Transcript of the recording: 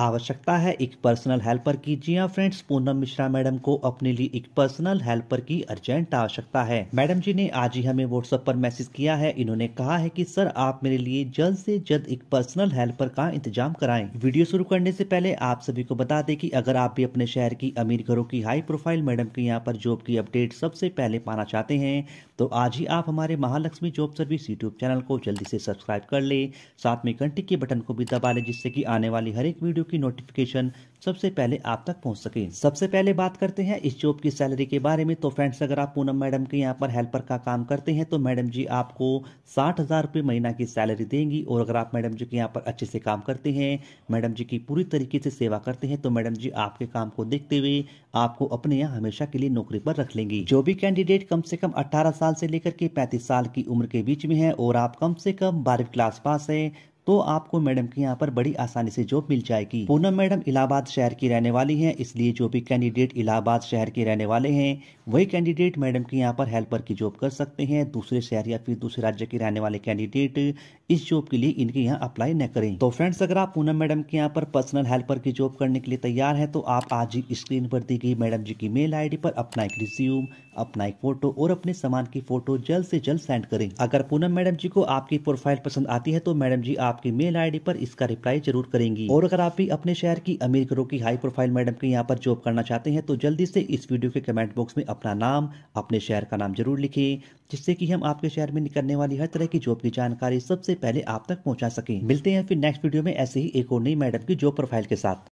आवश्यकता है एक पर्सनल हेल्पर की जी हाँ फ्रेंड्स पूनम मिश्रा मैडम को अपने लिए एक पर्सनल हेल्पर की अर्जेंट आवश्यकता है मैडम जी ने आज ही हमें व्हाट्सएप पर मैसेज किया है इन्होंने कहा है कि सर आप मेरे लिए जल्द से जल्द एक पर्सनल हेल्पर का इंतजाम कराएं वीडियो शुरू करने से पहले आप सभी को बता दें कि अगर आप भी अपने शहर की अमीर घरों की हाई प्रोफाइल मैडम के यहाँ पर जॉब की अपडेट सबसे पहले पाना चाहते हैं तो आज ही आप हमारे Mahalakshmi job service YouTube channel को जल्दी से सब्सक्राइब कर ले साथ में घंटी के बटन को भी दबा ले जिससे कि आने वाली हर एक वीडियो की नोटिफिकेशन सबसे पहले आप तक पहुंच सके सबसे पहले बात करते हैं इस जॉब की सैलरी के बारे में तो फ्रेंड्स अगर आप पूनम मैडम के यहाँ पर हेल्पर का काम करते हैं तो मैडम जी आपको साठ हज़ार रुपये महीना की सैलरी देंगी और अगर आप मैडम जी के यहाँ पर अच्छे से काम करते हैं मैडम जी की पूरी तरीके से सेवा करते हैं तो मैडम जी आपके काम को देखते हुए आपको अपने यहाँ हमेशा के लिए नौकरी पर रख लेंगी जो भी कैंडिडेट कम से कम अट्ठारह साल से लेकर के पैंतीस साल की उम्र के बीच में है और आप कम से कम बारहवीं क्लास पास है तो आपको मैडम की यहाँ पर बड़ी आसानी से जॉब मिल जाएगी पूनम मैडम इलाहाबाद शहर की रहने वाली हैं इसलिए जो भी कैंडिडेट इलाहाबाद शहर के रहने वाले हैं वही कैंडिडेट मैडम की यहाँ पर हेल्पर की जॉब कर सकते हैं दूसरे शहर या फिर दूसरे राज्य के रहने वाले कैंडिडेट इस जॉब के लिए इनके यहाँ अप्लाई न करें तो फ्रेंड्स अगर आप पूनम मैडम के यहाँ पर पर्सनल हेल्पर की जॉब करने के लिए तैयार है तो आप आज ही स्क्रीन पर दी गई मैडम जी की मेल आई पर अपना एक रिज्यूम अपना एक फोटो और अपने सामान की फोटो जल्द से जल्द सेंड करें अगर पूनम मैडम जी को आपकी प्रोफाइल पसंद आती है तो मैडम जी आप आपकी मेल आईडी पर इसका रिप्लाई जरूर करेंगी और अगर आप भी अपने शहर की अमीर घरों की हाई प्रोफाइल मैडम के यहाँ पर जॉब करना चाहते हैं तो जल्दी से इस वीडियो के कमेंट बॉक्स में अपना नाम अपने शहर का नाम जरूर लिखे जिससे कि हम आपके शहर में निकलने वाली हर तरह की जॉब की जानकारी सबसे पहले आप तक पहुंचा सके मिलते हैं फिर नेक्स्ट वीडियो में ऐसे ही एक और नई मैडम की जॉब प्रोफाइल के साथ